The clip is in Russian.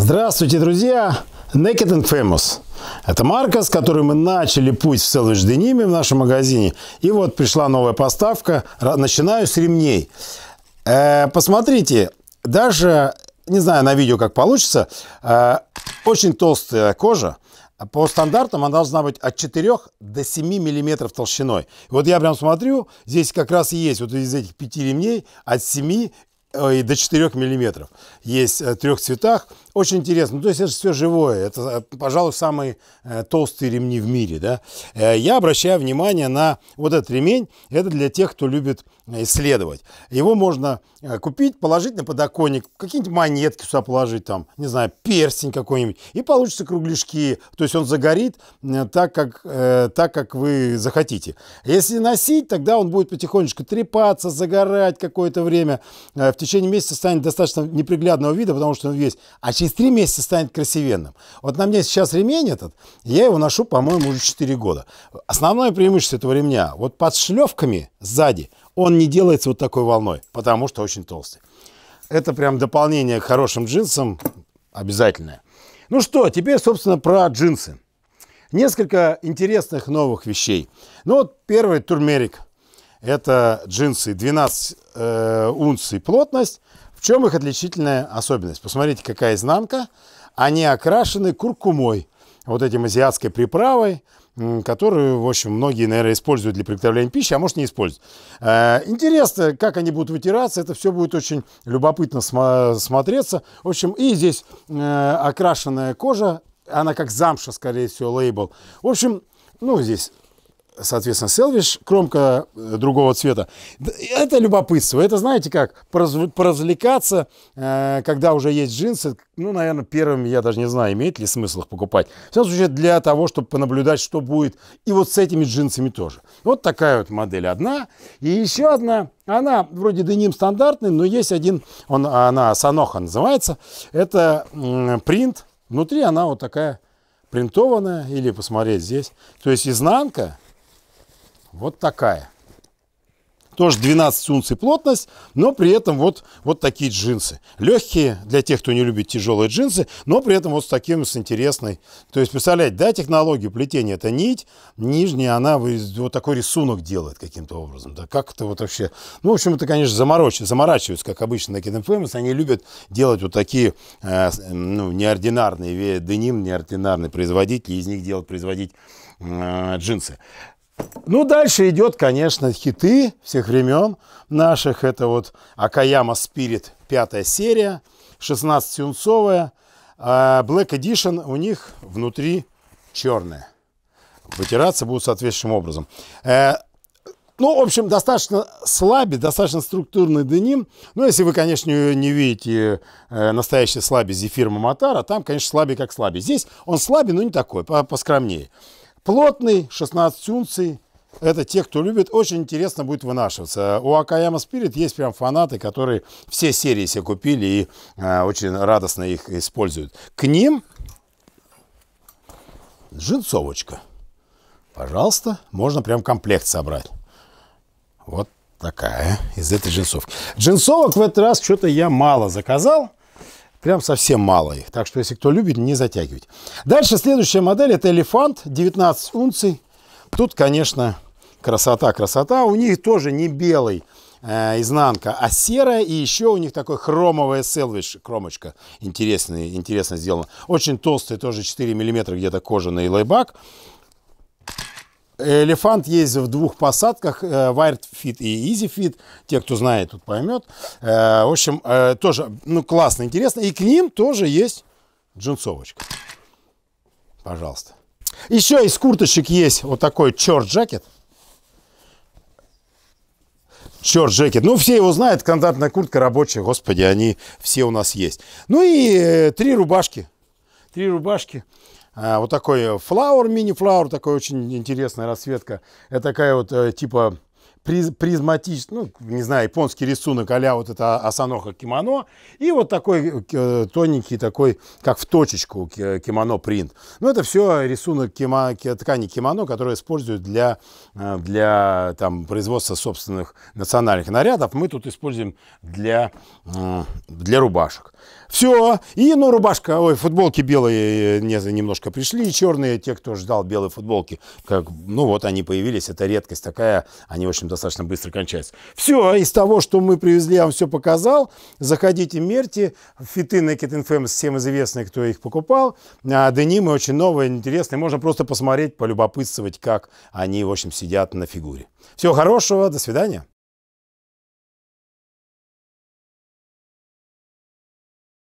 Здравствуйте, друзья! Naked and Famous. Это марка, с которой мы начали путь в Salvage Denim в нашем магазине. И вот пришла новая поставка. Начинаю с ремней. Э, посмотрите, даже, не знаю, на видео как получится, э, очень толстая кожа. По стандартам она должна быть от 4 до 7 миллиметров толщиной. Вот я прям смотрю, здесь как раз есть вот из этих пяти ремней от 7 Э, и до 4 миллиметров. Есть в э, трех цветах. Очень интересно. Ну, то есть это все живое. Это, э, пожалуй, самые толстые ремни в мире. Да? Я обращаю внимание на вот этот ремень. Это для тех, кто любит исследовать. Его можно купить, положить на подоконник, какие-нибудь монетки сюда положить, там, не знаю, перстень какой-нибудь. И получится кругляшки. То есть он загорит так, как, так, как вы захотите. Если носить, тогда он будет потихонечку трепаться, загорать какое-то время. В течение месяца станет достаточно неприглядного вида, потому что он весь, а через три месяца станет красивенным. Вот на мне сейчас ремень этот, я его ношу, по-моему, уже 4 года. Основное преимущество этого ремня, вот под шлевками сзади он не делается вот такой волной, потому что очень толстый. Это прям дополнение к хорошим джинсам обязательное. Ну что, теперь, собственно, про джинсы. Несколько интересных новых вещей. Ну вот первый турмерик – это джинсы 12 э, унций плотность. В чем их отличительная особенность? Посмотрите, какая изнанка. Они окрашены куркумой, вот этим азиатской приправой, которую, в общем, многие, наверное, используют для приготовления пищи, а может не используют. Э, интересно, как они будут вытираться, это все будет очень любопытно смотреться. В общем, и здесь э, окрашенная кожа, она как замша, скорее всего, лейбл. В общем, ну, здесь соответственно, селвиш, кромка э, другого цвета. Это любопытство. Это, знаете как, поразвлекаться, э, когда уже есть джинсы. Ну, наверное, первым, я даже не знаю, имеет ли смысл их покупать. В всяком случае, для того, чтобы понаблюдать, что будет. И вот с этими джинсами тоже. Вот такая вот модель одна. И еще одна. Она вроде деним стандартный, но есть один, он, она саноха называется. Это принт. Внутри она вот такая принтованная. Или посмотреть здесь. То есть изнанка вот такая. Тоже 12 унций плотность, но при этом вот, вот такие джинсы. Легкие для тех, кто не любит тяжелые джинсы, но при этом вот с таким, с интересной. То есть, представляете, да, технология плетения, это нить, нижняя, она вот такой рисунок делает каким-то образом. Да, как это вот вообще... Ну, в общем, это, конечно, заморочивается, заморачиваются, как обычно на Kid Famous. Они любят делать вот такие, э, ну, неординарные, деним неординарные производители, из них делать, производить э, джинсы. Ну, дальше идет, конечно, хиты всех времен наших. Это вот Акаяма Спирит, пятая серия, 16-юнцовая. А Black Edition у них внутри черная. Вытираться будут соответствующим образом. Э, ну, в общем, достаточно слабый, достаточно структурный деним. Ну, если вы, конечно, не видите э, настоящий слаби зефир Маматара, там, конечно, слаби как слаби. Здесь он слаби, но не такой, поскромнее. Плотный, 16 унций. Это те, кто любит, очень интересно будет вынашиваться. У Акаяма Спирит есть прям фанаты, которые все серии себе купили и э, очень радостно их используют. К ним джинсовочка. Пожалуйста, можно прям комплект собрать. Вот такая из этой джинсовки. Джинсовок в этот раз что-то я мало заказал. Прям совсем мало их. Так что, если кто любит, не затягивать. Дальше следующая модель это элефант 19 унций. Тут, конечно, красота, красота. У них тоже не белый э, изнанка, а серая. И еще у них такой хромовая селвич, кромочка. Интересный, интересно сделано. Очень толстый, тоже 4 мм где-то кожаный лейбак. Элефант ездил в двух посадках, э, Wired Fit и Easy Fit. Те, кто знает, тут поймет. Э, в общем, э, тоже ну, классно, интересно. И к ним тоже есть джинсовочка. Пожалуйста. Еще из курточек есть вот такой черт жакет Черт, жакет Ну, все его знают, стандартная куртка рабочая, господи, они все у нас есть. Ну и три рубашки. Три рубашки. А, вот такой э, флаур, мини-флаур, такой очень интересная расцветка. Это такая вот э, типа приз, призматичный, ну, не знаю, японский рисунок а вот это а-, Асаноха кимоно. И вот такой э, тоненький такой, как в точечку кимоно принт. Но ну, это все рисунок кимо, ткани кимоно, который используют для, для там, производства собственных национальных нарядов. Мы тут используем для, для рубашек. Все. И, ну, рубашка, ой, футболки белые э, не, немножко пришли, черные, те, кто ждал белые футболки, как, ну, вот они появились, это редкость такая, они, в общем, достаточно быстро кончаются. Все, из того, что мы привезли, я вам все показал. Заходите, мерьте. Фиты Naked Infamous всем известные, кто их покупал. А денимы очень новые, интересные. Можно просто посмотреть, полюбопытствовать, как они, в общем, сидят на фигуре. Всего хорошего, до свидания.